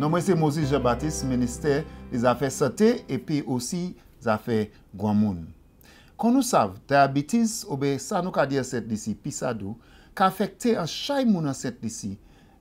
Non mwen se Moses Jebattis, minister li za fe sate, epi osi za fe gwa moun. Kon nou sav, diabetes, obe sa nou ka diya set disi, pisadou, ka afekte a chay moun a set disi,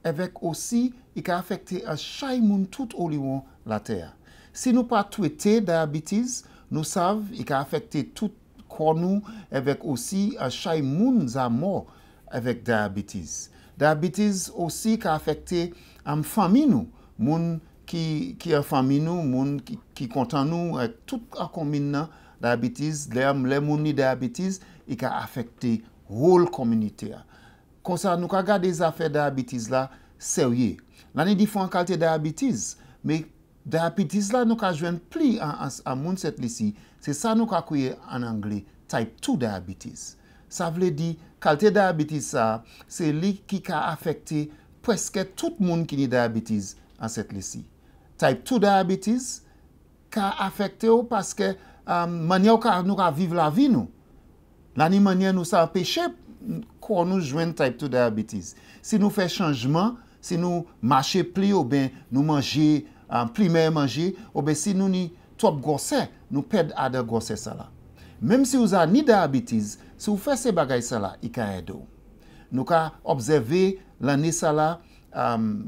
evek osi, i ka afekte a chay moun tout olivon la ter. Si nou pa twe te diabetes, nou sav, i ka afekte tout konou, evek osi, a chay moun za mou, evek diabetes. Diabetes osi, ka afekte am fami nou, moun ki yon fami nou, moun ki kontan nou, e, tout akomin nan diabetes, le moun ni diabetes, i ka afekte whole kominite a. Konsa, nou ka gade zafè diabetes la, se wye. La ni e difon kalte diabetes, me diabetes la nou ka jwen pli an moun set li si, se sa nou ka kweye an angli, type 2 diabetes. Sa vle di, kalte diabetes sa, se li ki ka afekte preske tout moun ki ni diabetes, an set lisi. Type 2 diabetes ka afekte ou paske euh, manye ou ka nou ka vive la vi nou. Lani manye nou sa apeshe kwa nou jwen type 2 diabetes. Si nou fe chanjman, si nou mache pli ou ben nou manje euh, pli mer manje, ou ben si nou ni top gose, nou ped ada gose sala. Mem si ou za ni diabetes, si ou fe se bagay sala, i ka edou. Nou ka obzerve lani sala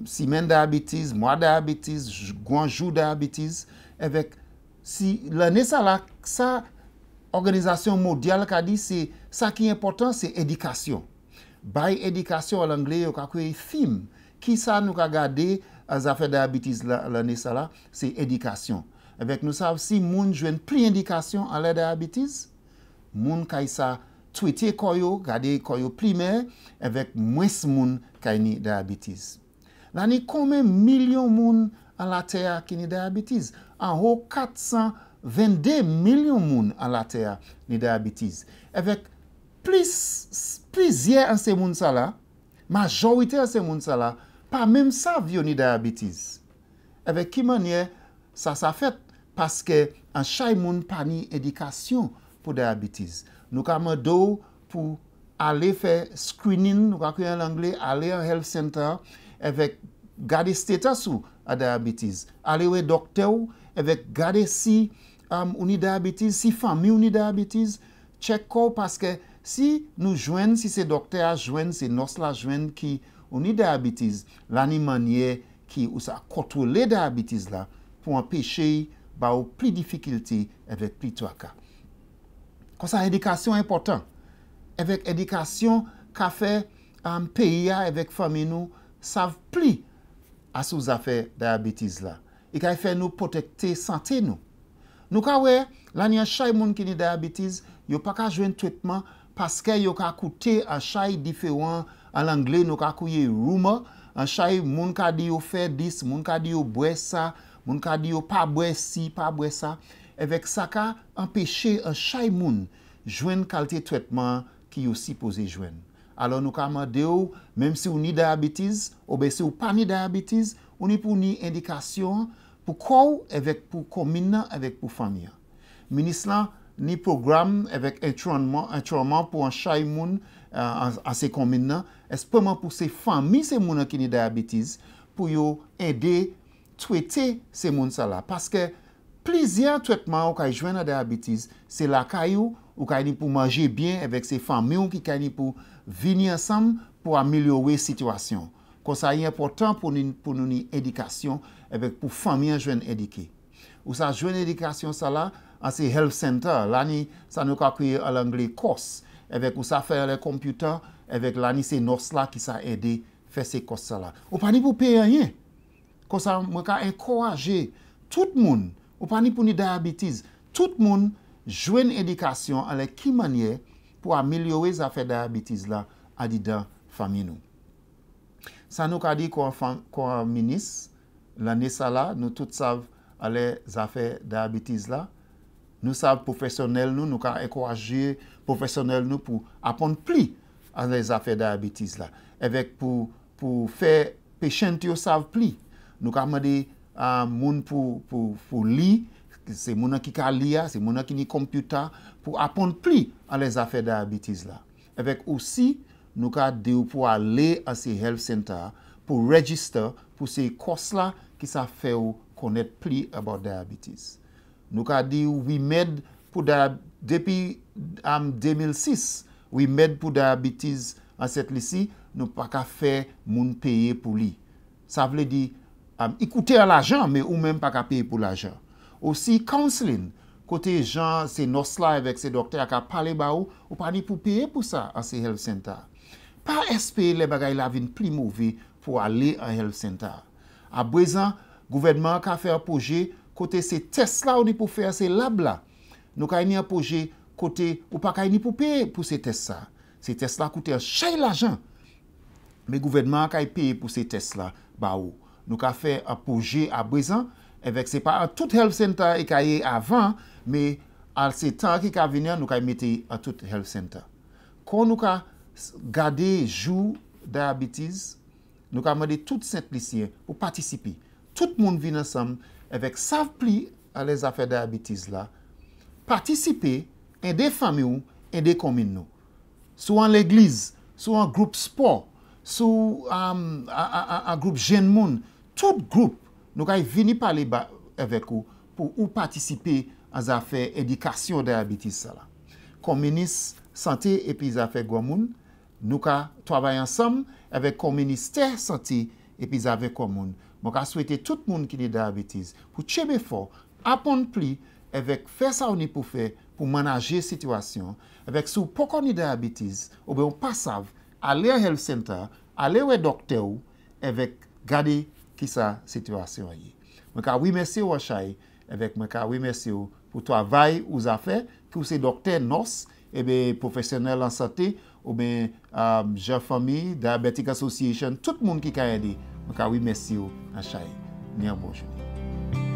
si men diabetes, mwa diabetes, gwanjou diabetes. Evèk, si lè nè sa la, sa organizasyon modial ka di, sa ki important se edikasyon. Bay edikasyon l'anglè yo ka kwey fim. Ki sa nou ka gade az afè diabetes lè lè nè sa la, se edikasyon. Evèk, nou sav si moun jwen pri indikasyon alè diabetes, moun kay sa edikasyon. twite koyo, gade koyo prime, evek mwes moun kaj ni diabetes. La ni kome milyon moun an la teya ki ni diabetes? An ho 422 milyon moun an la teya ni diabetes. Evek plis ye an se moun sa la, majowite an se moun sa la, pa menm sa vyo ni diabetes. Evek ki manye sa sa fet paske an chay moun pa ni edikasyon. pou diabetes. Nou ka me do pou ale fe screening, nou ka kwenye langle, ale health center, evek gade steta sou a diabetes. Ale we dokter ou, evek gade si ou ni diabetes, si fami ou ni diabetes, chek kou paske si nou jwen, si se dokter a jwen, se nos la jwen ki ou ni diabetes, la ni manye ki ou sa kotwole diabetes la pou apeshe ba ou pli difficulti evek pli to akap. Kwa sa edikasyon impotant, evek edikasyon ka fe euh, an peya evek fami nou sav pli asou zafè diabetes la. I ka fe nou potekte sante nou. Nou ka we, lan yon chay moun ki ni diabetes, yo pa ka jwen tretman paske yo ka koute an chay diferwant an langle nou ka kouye ruma, an chay moun ka di yo fe dis, moun ka di yo bwe sa, moun ka di yo pa bwe si, pa bwe sa. evek sa ka empeshe an chay moun jwen kalte twetman ki yo si pose jwen. Alo nou ka ma deyo, mem se ou ni diabetes, ou be se ou pa ni diabetes, ou ni pou ni indikasyon pou kou, evek pou komina, evek pou famya. Minis la, ni program evek entranman pou an chay moun euh, an se komina, espe man pou se fami se moun an ki ni diabetes pou yo ede twete se moun sa la. Paske, plezyan twetman ou kay jwen a diabetes, se la kay ou, ou kay ni pou manje bien evek se fami ou ki kay ni pou vini ansam pou amilyowe sitwasyon. Kwa sa yon apotan pou nou ni edikasyon evek pou fami an jwen edike. Ou sa jwen edikasyon sa la an se health center, lani sa nou ka kweye alangli kos, evek ou sa fè le kompyuta, evek lani se nos la ki sa edi fè se kos sa la. Ou pa ni pou pè yon yon. Kwa sa mwen ka enkoraje tout moun Ou pa ni pou ni diabetes. Tout moun jwen edikasyon ale ki manye pou amilyowe zafè diabetes la adi da fami nou. Sa nou ka di kon kon minis, la nè sa la, nou tout sav ale zafè diabetes la. Nou sav profesyonel nou, nou ka ekwaje profesyonel nou pou apon pli ale zafè diabetes la. Evek pou fè pechent yo sav pli. Nou ka mwen dey, moun pou li, se moun an ki ka li ya, se moun an ki ni kompyuta, pou apon pli an les afe diabetes la. Evek osi, nou ka di ou pou ale a se health center, pou register pou se kors la ki sa fe ou konet pli about diabetes. Nou ka di ou, depi am 2006, we med pou diabetes an set li si, nou pa ka fe moun peye pou li. Sa vle di, I koute a lajan, me ou men pa ka peye pou lajan. Osi, counseling, kote jan, se nos la vek se doktè a ka pale ba ou, ou pa ni pou peye pou sa a se health center. Par SP, le bagay lavin pli mouvi pou ale a health center. A brezan, gouvedman ka fe apoje kote se test la ou ni pou fe a se lab la. Nou ka ini apoje kote ou pa ka ini pou peye pou se test la. Se test la koute a chay lajan. Me gouvedman ka peye pou se test la ba ou. Nou ka fe apoje a brezan, evek se pa an tout health center e ka ye avan, me al se tan ki ka vinyan nou ka y e meti an tout health center. Kon nou ka gade jou diabetes, nou ka mwede tout sentlisye pou patisipi. Tout moun vinyan sam, evek sav pli a le zafè diabetes la, patisipi en de fami ou en de komin nou. Sou an l'eglise, sou an group sport, sou a group jen moun, tout group nou ka vinip pale evèk ou pou ou patisipe an zafè edikasyon diabetis sa la. Kon menis sante epi zafè gwa moun, nou ka travay ansam evèk kon menis ter sante epi zafè gwa moun. Mou ka souwete tout moun ki ni diabetis pou tchebe fo, apon pli, evèk fè sa ou ni pou fè, pou manaje situasyon, evèk sou pokon ni diabetis, ou be ou pasav, Alewe health center, alewe dokte ou, evek gade ki sa sitwasyon yi. Mwen ka wimessi ou asay, evek mwen ka wimessi ou pou to avay ou zafè, ki ou se dokte nos, ebe profesyonel ansate, oube jefami, diabetic association, tout moun ki kanyade, mwen ka wimessi ou asay. Nyan bonjou.